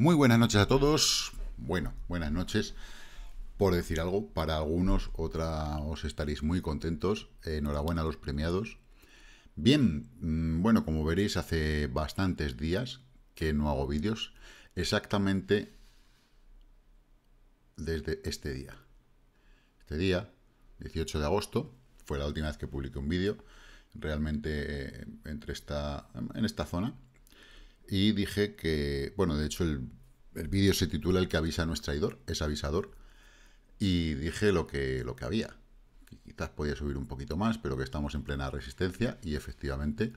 Muy buenas noches a todos. Bueno, buenas noches. Por decir algo, para algunos, otra os estaréis muy contentos. Enhorabuena a los premiados. Bien, mm, bueno, como veréis, hace bastantes días que no hago vídeos. Exactamente desde este día. Este día, 18 de agosto, fue la última vez que publiqué un vídeo. Realmente eh, entre esta, en esta zona y dije que, bueno, de hecho el, vídeo se titula El que avisa no es traidor, es avisador, y dije lo que, lo que había. Quizás podía subir un poquito más, pero que estamos en plena resistencia y efectivamente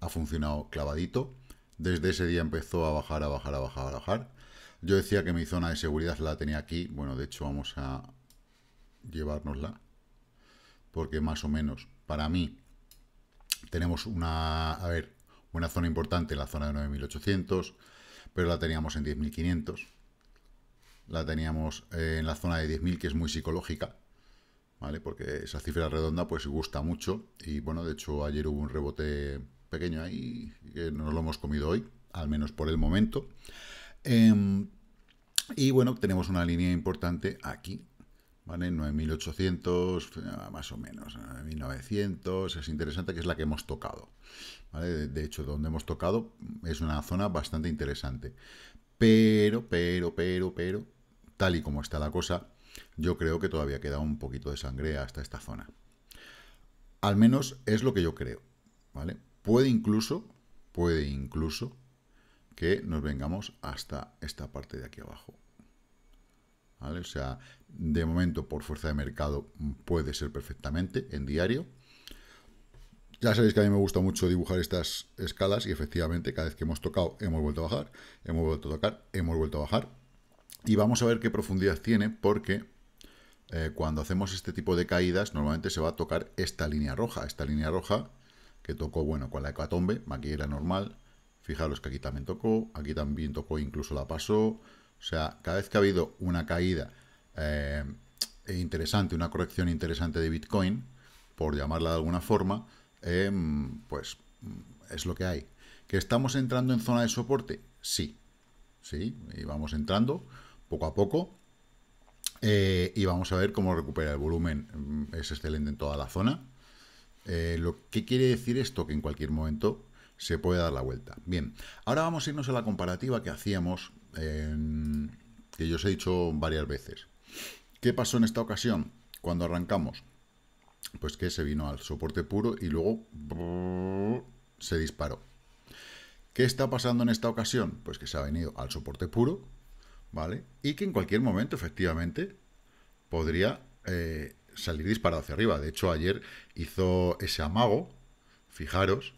ha funcionado clavadito. Desde ese día empezó a bajar, a bajar, a bajar, a bajar. Yo decía que mi zona de seguridad la tenía aquí. Bueno, de hecho vamos a llevárnosla. Porque más o menos, para mí, tenemos una... A ver, una zona importante, la zona de 9800, pero la teníamos en 10500. La teníamos eh, en la zona de 10.000, que es muy psicológica, ¿vale? Porque esa cifra redonda pues gusta mucho y bueno, de hecho ayer hubo un rebote pequeño ahí que no lo hemos comido hoy, al menos por el momento. Em, y bueno, tenemos una línea importante aquí 9.800, eh, más o menos, 9.900, es interesante que es la que hemos tocado, De hecho, donde hemos tocado es una zona bastante interesante. Pero, pero, pero, pero, tal y como está la cosa, yo creo que todavía queda un poquito de sangre hasta esta zona. Al menos es lo que yo creo, ¿vale? Puede incluso, puede incluso que nos vengamos hasta esta parte de aquí abajo. O sea, de momento por fuerza de mercado mm, puede ser perfectamente en diario. Ya sabéis que a mí me gusta mucho dibujar estas escalas y efectivamente cada vez que hemos tocado hemos vuelto a bajar, hemos vuelto a tocar, hemos vuelto a bajar. Y vamos a ver qué profundidad tiene porque eh, cuando hacemos este tipo de caídas normalmente se va a tocar esta línea roja. Esta línea roja que tocó, bueno, con la hecatombe, aquí era normal. Fijaros que aquí también tocó, aquí también tocó, incluso la pasó, o sea, cada vez que ha habido una caída eh, interesante, una corrección interesante de Bitcoin, por llamarla de alguna forma, eh, pues es lo que hay. ¿Que estamos entrando en zona de soporte? Sí, sí, y vamos entrando poco a poco. Eh, y vamos a ver cómo recupera el volumen. Es excelente en toda la zona. ¿Qué lo que quiere decir esto que en cualquier momento se puede dar la vuelta. Bien, ahora vamos a irnos a la comparativa que hacíamos, em, que yo os he dicho varias veces. ¿Qué pasó en esta ocasión cuando arrancamos? Pues que se vino al soporte puro y luego se disparó. ¿Qué está pasando en esta ocasión? Pues que se ha venido al soporte puro, ¿vale? Y que en cualquier momento, efectivamente, podría eh, salir disparado hacia arriba. De hecho, ayer hizo ese amago, fijaros,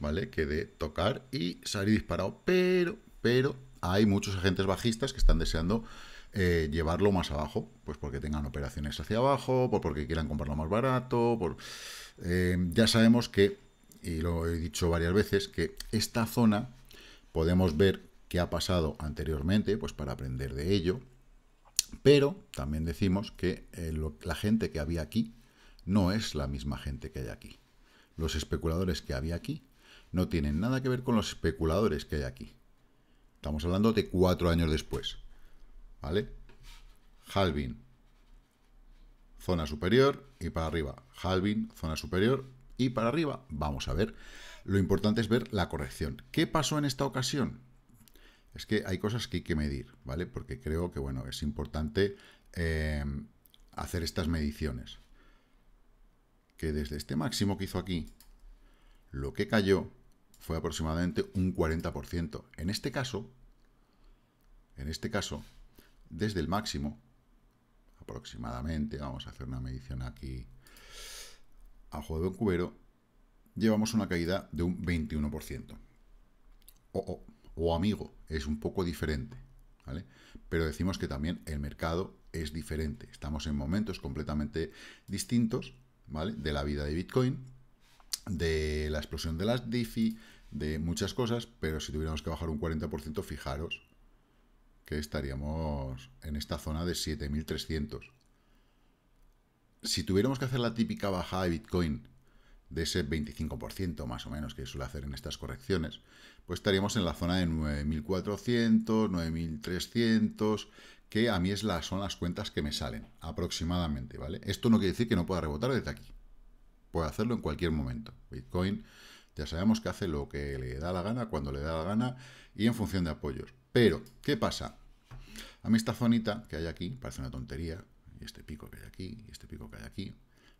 ¿vale? Que de tocar y salir disparado. Pero, pero hay muchos agentes bajistas que están deseando eh, llevarlo más abajo, pues porque tengan operaciones hacia abajo, por porque quieran comprarlo más barato, por... Eh, ya sabemos que, y lo he dicho varias veces, que esta zona podemos ver qué ha pasado anteriormente, pues para aprender de ello, pero también decimos que eh, la gente que había aquí no es la misma gente que hay aquí. Los especuladores que había aquí no tienen nada que ver con los especuladores que hay aquí. Estamos hablando de cuatro años después. ¿Vale? Halving, zona superior y para arriba. Halving, zona superior y para arriba. Vamos a ver. Lo importante es ver la corrección. ¿Qué pasó en esta ocasión? Es que hay cosas que hay que medir, ¿vale? Porque creo que, bueno, es importante eh, hacer estas mediciones. Que desde este máximo que hizo aquí, lo que cayó fue aproximadamente un 40%. En este caso, en este caso, desde el máximo, aproximadamente, vamos a hacer una medición aquí a juego de cubero, llevamos una caída de un 21%. O, amigo, es un poco diferente, ¿vale? Pero decimos que también el mercado es diferente. Estamos en momentos completamente distintos, ¿vale? De la vida de Bitcoin, de la explosión de las DeFi, de muchas cosas, pero si tuviéramos que bajar un 40%, fijaros que estaríamos en esta zona de 7300. Si tuviéramos que hacer la típica bajada de Bitcoin de ese 25% más o menos que suele hacer en estas correcciones, pues estaríamos en la zona de 9400, 9300, que a mí es la, son las cuentas que me salen, aproximadamente, ¿vale? Esto no quiere decir que no pueda rebotar desde aquí. Puede hacerlo en cualquier momento. Bitcoin ya sabemos que hace lo que le da la gana, cuando le da la gana y en función de apoyos. Pero, ¿qué pasa? A mí esta zonita que hay aquí, parece una tontería, y este pico que hay aquí, y este pico que hay aquí,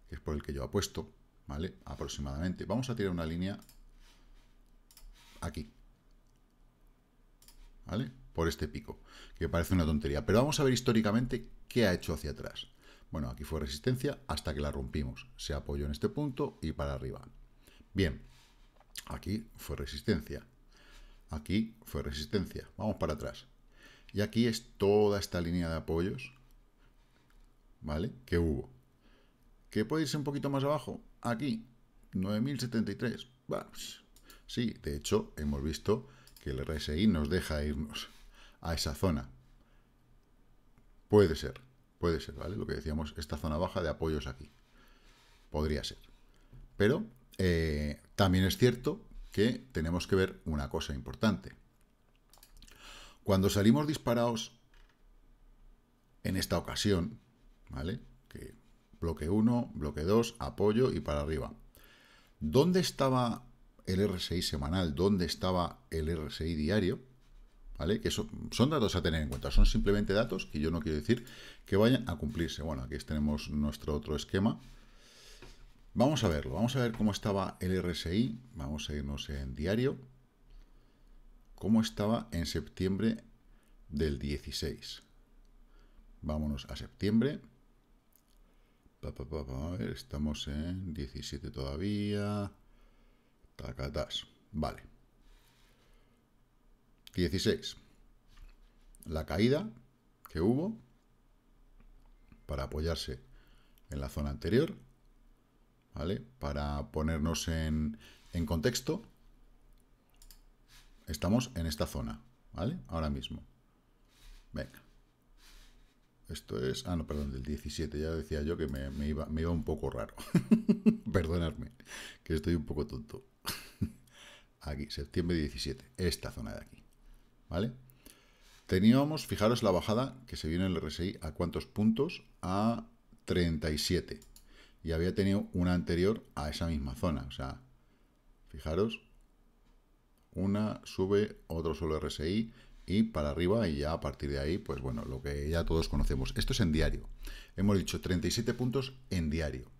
que es por el que yo apuesto, ¿vale? Aproximadamente. Vamos a tirar una línea aquí, ¿vale? Por este pico, que parece una tontería. Pero vamos a ver históricamente qué ha hecho hacia atrás. Bueno, aquí fue resistencia hasta que la rompimos. Se apoyó en este punto y para arriba. Bien, Aquí fue resistencia. Aquí fue resistencia. Vamos para atrás. Y aquí es toda esta línea de apoyos, ¿vale? Que hubo. ¿Que puede irse un poquito más abajo? Aquí, 9.073. Sí, de hecho, hemos visto que el RSI nos deja irnos a esa zona. Puede ser, puede ser, ¿vale? Lo que decíamos, esta zona baja de apoyos aquí. Podría ser. Pero eh, también es cierto que tenemos que ver una cosa importante. Cuando salimos disparados en esta ocasión, ¿vale? Que bloque 1, bloque 2, apoyo y para arriba. ¿Dónde estaba el RSI semanal? ¿Dónde estaba el RSI diario? ¿Vale? Que son datos a tener en cuenta, son simplemente datos que yo no quiero decir que vayan a cumplirse. Bueno, aquí tenemos nuestro otro esquema Vamos a verlo, vamos a ver cómo estaba el RSI, vamos a irnos en diario, cómo estaba en septiembre del 16. Vámonos a septiembre. a ver, estamos en 17 todavía. Vale. 16. La caída que hubo para apoyarse en la zona anterior, ¿vale? Para ponernos en, en contexto, estamos en esta zona, ¿vale? Ahora mismo. Venga. Esto es... Ah, no, perdón, del 17. Ya decía yo que me, iba, me iba, un poco raro. Perdonadme, que estoy un poco tonto. aquí, septiembre 17. Esta zona de aquí. ¿Vale? Teníamos, fijaros la bajada que se viene en el RSI, ¿a cuántos puntos? A 37 y había tenido una anterior a esa misma zona. O sea, fijaros, una sube, otro solo RSI y para arriba y ya a partir de ahí, pues bueno, lo que ya todos conocemos. Esto es en diario. Hemos dicho 37 puntos en diario.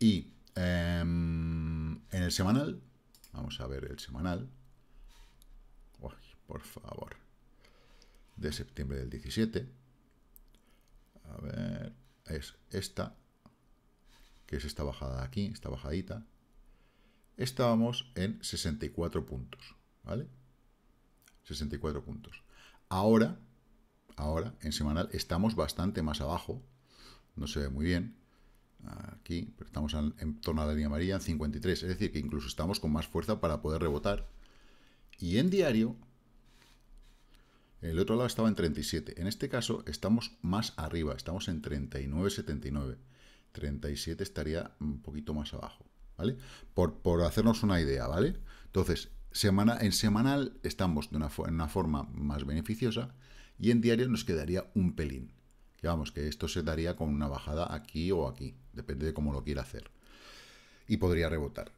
Y em, en el semanal, vamos a ver el semanal. por favor. De septiembre del 17. A ver, es esta que es esta bajada aquí, esta bajadita, estábamos en 64 puntos, ¿vale? 64 puntos. Ahora, ahora, en semanal, estamos bastante más abajo, no se ve muy bien, aquí, pero estamos en, en torno a la línea amarilla, en 53, es decir, que incluso estamos con más fuerza para poder rebotar. Y en diario, el otro lado estaba en 37, en este caso estamos más arriba, estamos en 39,79. 37 estaría un poquito más abajo, ¿vale? Por, por hacernos una idea, ¿vale? Entonces, semana, en semanal estamos de una, en una forma más beneficiosa y en diario nos quedaría un pelín. Que vamos, que esto se daría con una bajada aquí o aquí, depende de cómo lo quiera hacer. Y podría rebotar.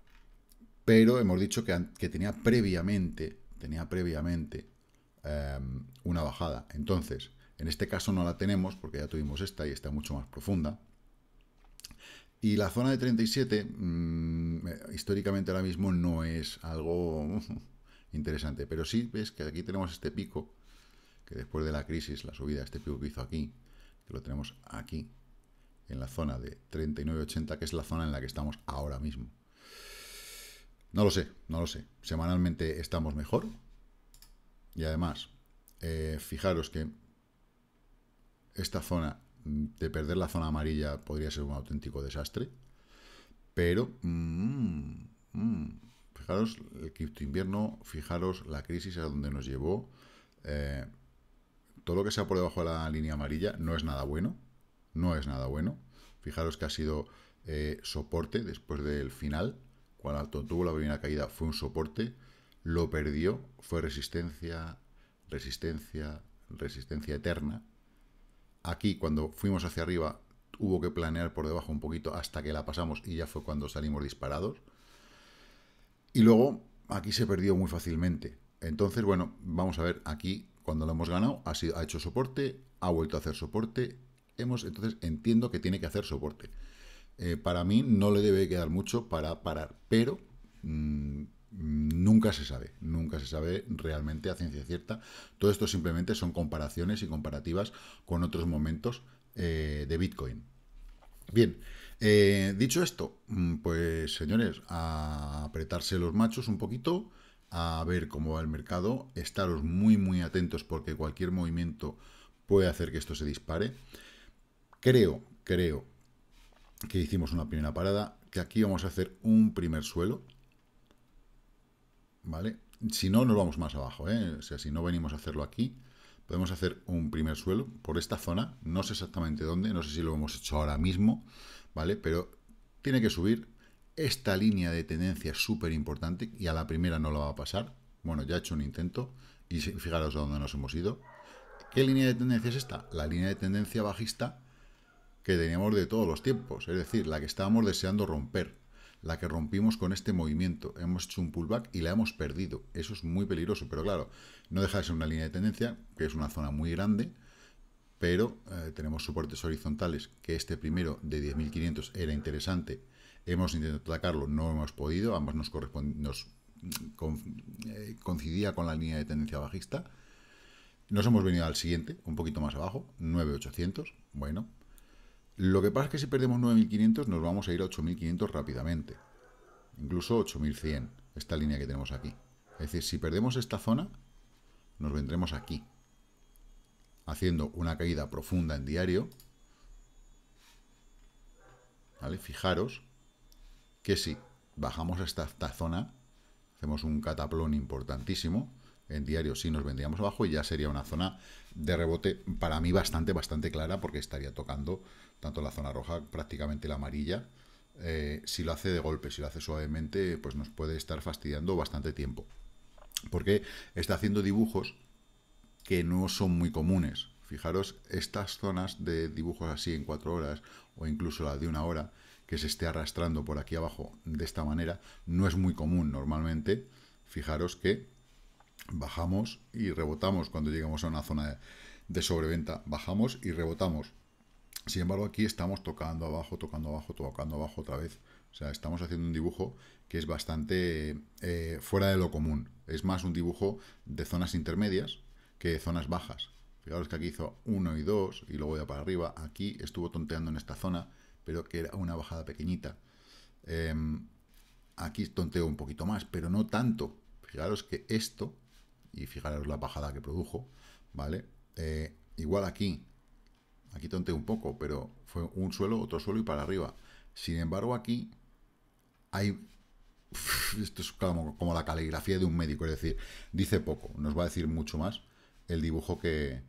Pero hemos dicho que, tenía previamente, tenía previamente em, una bajada. Entonces, en este caso no la tenemos porque ya tuvimos esta y está mucho más profunda. Y la zona de 37, mm, eh, históricamente ahora mismo no es algo interesante, pero sí ves que aquí tenemos este pico, que después de la crisis, la subida, este pico que hizo aquí, que lo tenemos aquí, en la zona de 39.80, que es la zona en la que estamos ahora mismo. No lo sé, no lo sé. Semanalmente estamos mejor. Y además, eh, fijaros que esta zona de perder la zona amarilla podría ser un auténtico desastre. Pero, mm, mm, fijaros el cripto invierno, fijaros la crisis a donde nos llevó. Eh, todo lo que sea por debajo de la línea amarilla no es nada bueno. No es nada bueno. Fijaros que ha sido eh, soporte después del final. Cuando tuvo la primera caída fue un soporte. Lo perdió. Fue resistencia, resistencia, resistencia eterna Aquí, cuando fuimos hacia arriba, hubo que planear por debajo un poquito hasta que la pasamos y ya fue cuando salimos disparados. Y luego, aquí se perdió muy fácilmente. Entonces, bueno, vamos a ver, aquí cuando lo hemos ganado, ha, sido, ha hecho soporte, ha vuelto a hacer soporte, hemos, entonces entiendo que tiene que hacer soporte. Eh, para mí no le debe quedar mucho para parar, pero mm, nunca se sabe, nunca se sabe realmente a ciencia cierta. Todo esto simplemente son comparaciones y comparativas con otros momentos eh, de Bitcoin. Bien, eh, dicho esto, mm, pues señores, a apretarse los machos un poquito, a ver cómo va el mercado, estaros muy muy atentos porque cualquier movimiento puede hacer que esto se dispare. Creo, creo que hicimos una primera parada, que aquí vamos a hacer un primer suelo, ¿vale? Si no, nos vamos más abajo, ¿eh? O sea, si no venimos a hacerlo aquí, podemos hacer un primer suelo por esta zona, no sé exactamente dónde, no sé si lo hemos hecho ahora mismo, ¿vale? Pero tiene que subir esta línea de tendencia súper importante y a la primera no la va a pasar. Bueno, ya he hecho un intento y fijaros a dónde nos hemos ido. ¿Qué línea de tendencia es esta? La línea de tendencia bajista que teníamos de todos los tiempos, es decir, la que estábamos deseando romper la que rompimos con este movimiento. Hemos hecho un pullback y la hemos perdido. Eso es muy peligroso, pero claro, no deja de ser una línea de tendencia, que es una zona muy grande, pero eh, tenemos soportes horizontales, que este primero de 10.500 era interesante. Hemos intentado atacarlo, no hemos podido, ambas nos, nos mm, eh, coincidía con la línea de tendencia bajista. Nos hemos venido al siguiente, un poquito más abajo, 9.800. Bueno, lo que pasa es que si perdemos 9.500 nos vamos a ir a 8.500 rápidamente. Incluso 8.100, esta línea que tenemos aquí. Es decir, si perdemos esta zona, nos vendremos aquí. Haciendo una caída profunda en diario. ¿Vale? Fijaros que si bajamos hasta esta zona, hacemos un cataplón importantísimo. En diario sí nos vendríamos abajo y ya sería una zona de rebote para mí bastante, bastante clara porque estaría tocando tanto la zona roja, prácticamente la amarilla, eh, si lo hace de golpe, si lo hace suavemente, pues nos puede estar fastidiando bastante tiempo. Porque está haciendo dibujos que no son muy comunes. Fijaros, estas zonas de dibujos así en cuatro horas, o incluso la de una hora, que se esté arrastrando por aquí abajo de esta manera, no es muy común normalmente. Fijaros que bajamos y rebotamos cuando llegamos a una zona de sobreventa. Bajamos y rebotamos. Sin embargo, aquí estamos tocando abajo, tocando abajo, tocando abajo otra vez. O sea, estamos haciendo un dibujo que es bastante eh, fuera de lo común. Es más un dibujo de zonas intermedias que de zonas bajas. Fijaros que aquí hizo 1 y 2 y luego ya para arriba. Aquí estuvo tonteando en esta zona, pero que era una bajada pequeñita. Em, aquí tonteó un poquito más, pero no tanto. Fijaros que esto, y fijaros la bajada que produjo, ¿vale? Eh, igual aquí Aquí tonteé un poco, pero fue un suelo, otro suelo y para arriba. Sin embargo, aquí hay... Esto es como, la caligrafía de un médico, es decir, dice poco, nos va a decir mucho más el dibujo que,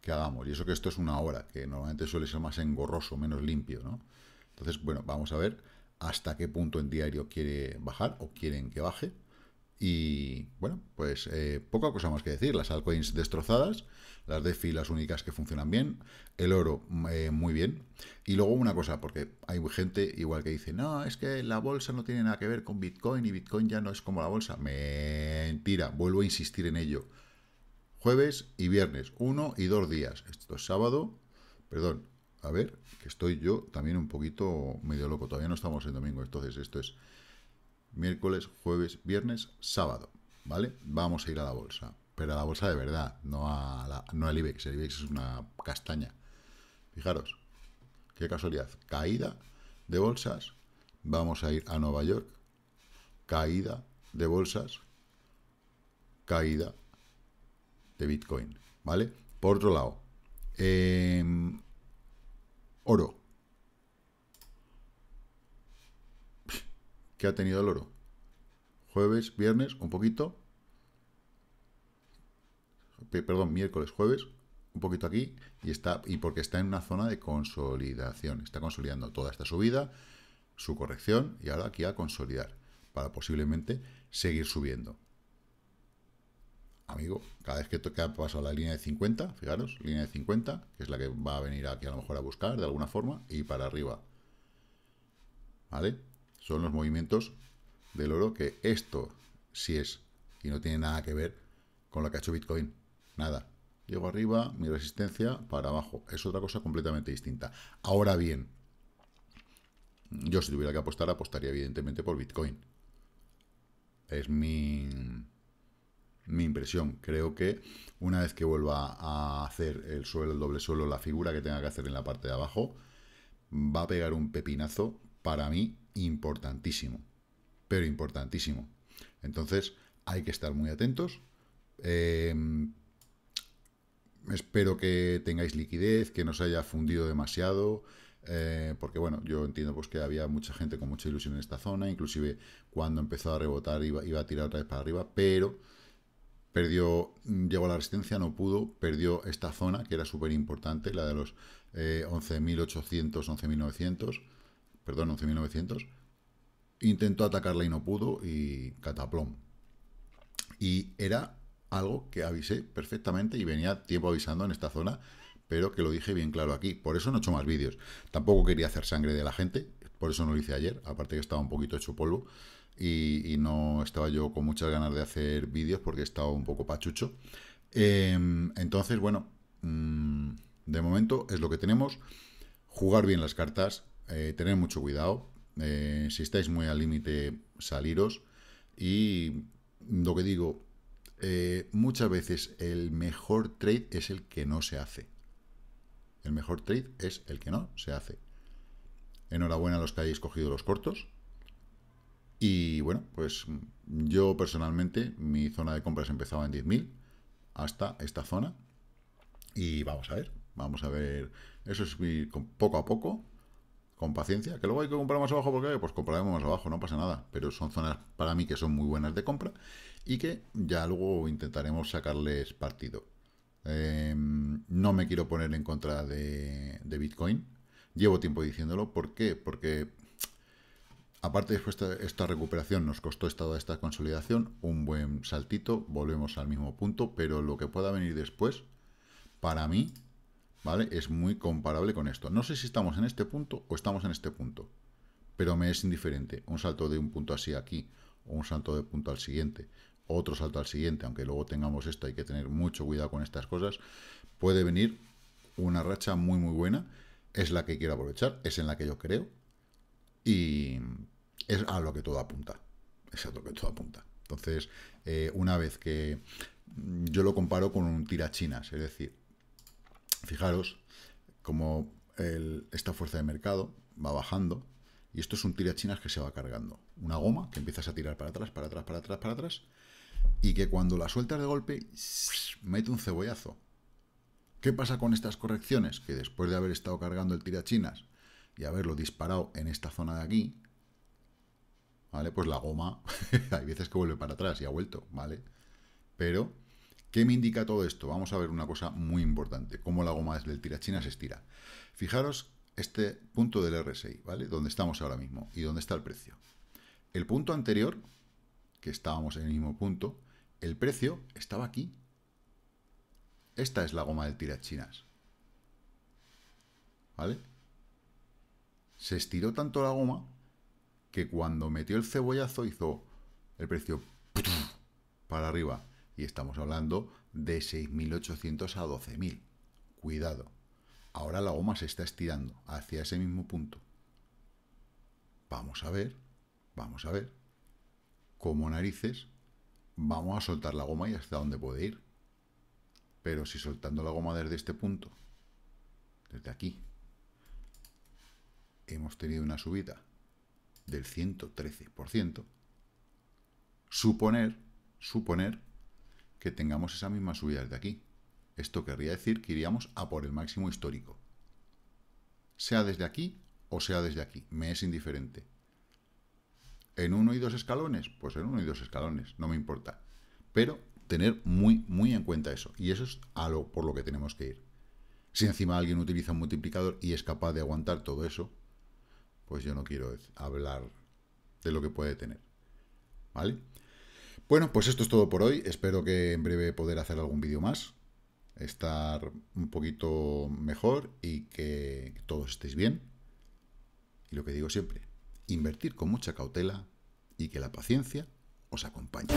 que hagamos. Y eso que esto es una hora, que normalmente suele ser más engorroso, menos limpio, ¿no? Entonces, bueno, vamos a ver hasta qué punto en diario quiere bajar o quieren que baje. Y bueno, pues eh, poca cosa más que decir. Las altcoins destrozadas, las DeFi las únicas que funcionan bien, el oro mm, eh, muy bien. Y luego una cosa, porque hay gente igual que dice, no, es que la bolsa no tiene nada que ver con Bitcoin y Bitcoin ya no es como la bolsa. Mentira, vuelvo a insistir en ello. Jueves y viernes, uno y dos días. Esto es sábado, perdón, a ver, que estoy yo también un poquito medio loco. Todavía no estamos en domingo, entonces esto es miércoles, jueves, viernes, sábado, ¿vale? Vamos a ir a la bolsa, pero a la bolsa de verdad, no, a no al IBEX, el IBEX es una castaña. Fijaros, qué casualidad, caída de bolsas, vamos a ir a Nueva York, caída de bolsas, caída de Bitcoin, ¿vale? Por otro lado, em, oro, ha tenido el oro. Jueves, viernes, un poquito. Perdón, miércoles, jueves, un poquito aquí. Y, está, y porque está en una zona de consolidación. Está consolidando toda esta subida, su corrección, y ahora aquí a consolidar. Para posiblemente seguir subiendo. Amigo, cada vez que toca pasado la línea de 50, fijaros, línea de 50, que es la que va a venir aquí a lo mejor a buscar de alguna forma, y para arriba. ¿Vale? son los movimientos del oro, que esto sí es, y no tiene nada que ver con lo que ha hecho Bitcoin. Nada. Llego arriba, mi resistencia para abajo. Es otra cosa completamente distinta. Ahora bien, yo si tuviera que apostar, apostaría evidentemente por Bitcoin. Es mi, mi impresión. Creo que una vez que vuelva a hacer el suelo, el doble suelo, la figura que tenga que hacer en la parte de abajo, va a pegar un pepinazo para mí importantísimo, pero importantísimo. Entonces hay que estar muy atentos. Em, espero que tengáis liquidez, que no se haya fundido demasiado. Eh, porque bueno, yo entiendo pues que había mucha gente con mucha ilusión en esta zona, inclusive cuando empezó a rebotar iba, a tirar otra vez para arriba, pero perdió, mm, llegó a la resistencia, no pudo, perdió esta zona que era súper importante, la de los 11.800, eh, 11.900, perdón, 11.900, intentó atacarla y no pudo, y Cataplón. Y era algo que avisé perfectamente y venía tiempo avisando en esta zona, pero que lo dije bien claro aquí. Por eso no he hecho más vídeos. Tampoco quería hacer sangre de la gente, por eso no lo hice ayer, aparte que estaba un poquito hecho polvo y, no estaba yo con muchas ganas de hacer vídeos porque estaba un poco pachucho. Em, entonces, bueno, mm, de momento es lo que tenemos. Jugar bien las cartas, eh, tened tener mucho cuidado. Eh, si estáis muy al límite, saliros. Y lo que digo, eh, muchas veces el mejor trade es el que no se hace. El mejor trade es el que no se hace. Enhorabuena a los que hayáis cogido los cortos. Y bueno, pues yo personalmente, mi zona de compras empezaba en 10.000 hasta esta zona. Y vamos a ver, vamos a ver. Eso es poco a poco con paciencia, que luego hay que comprar más abajo porque pues compraremos más abajo, no pasa nada, pero son zonas para mí que son muy buenas de compra y que ya luego intentaremos sacarles partido. Em, no me quiero poner en contra de, Bitcoin, llevo tiempo diciéndolo, ¿por qué? Porque aparte después de esta, recuperación nos costó esta consolidación, un buen saltito, volvemos al mismo punto, pero lo que pueda venir después, para mí, ¿vale? Es muy comparable con esto. No sé si estamos en este punto o estamos en este punto, pero me es indiferente. Un salto de un punto así aquí, o un salto de punto al siguiente, otro salto al siguiente, aunque luego tengamos esto, hay que tener mucho cuidado con estas cosas, puede venir una racha muy muy buena, es la que quiero aprovechar, es en la que yo creo, y es a lo que todo apunta, es a lo que todo apunta. Entonces, eh, una vez que yo lo comparo con un tirachinas, es decir, Fijaros cómo esta fuerza de mercado va bajando y esto es un tirachinas que se va cargando. Una goma que empiezas a tirar para atrás, para atrás, para atrás, para atrás y que cuando la sueltas de golpe mete un cebollazo. ¿Qué pasa con estas correcciones? Que después de haber estado cargando el tirachinas y haberlo disparado en esta zona de aquí, ¿vale? Pues la goma, hay veces que vuelve para atrás y ha vuelto, ¿vale? Pero ¿Qué me indica todo esto? Vamos a ver una cosa muy importante, cómo la goma del tirachina se estira. Fijaros este punto del RSI, ¿vale? Donde estamos ahora mismo y dónde está el precio. El punto anterior, que estábamos en el mismo punto, el precio estaba aquí. Esta es la goma del tirachinas. ¿Vale? Se estiró tanto la goma que cuando metió el cebollazo hizo el precio para arriba y estamos hablando de 6.800 a 12.000. Cuidado. Ahora la goma se está estirando hacia ese mismo punto. Vamos a ver, vamos a ver como narices vamos a soltar la goma y hasta dónde puede ir. Pero si soltando la goma desde este punto, desde aquí, hemos tenido una subida del 113%, suponer, suponer que tengamos esa misma subida desde aquí. Esto querría decir que iríamos a por el máximo histórico. Sea desde aquí o sea desde aquí, me es indiferente. ¿En uno y dos escalones? Pues en uno y dos escalones, no me importa. Pero tener muy, muy en cuenta eso. Y eso es a por lo que tenemos que ir. Si encima alguien utiliza un multiplicador y es capaz de aguantar todo eso, pues yo no quiero hablar de lo que puede tener. ¿Vale? Bueno, pues esto es todo por hoy. Espero que en breve poder hacer algún vídeo más, estar un poquito mejor y que todos estéis bien. Y lo que digo siempre, invertir con mucha cautela y que la paciencia os acompañe.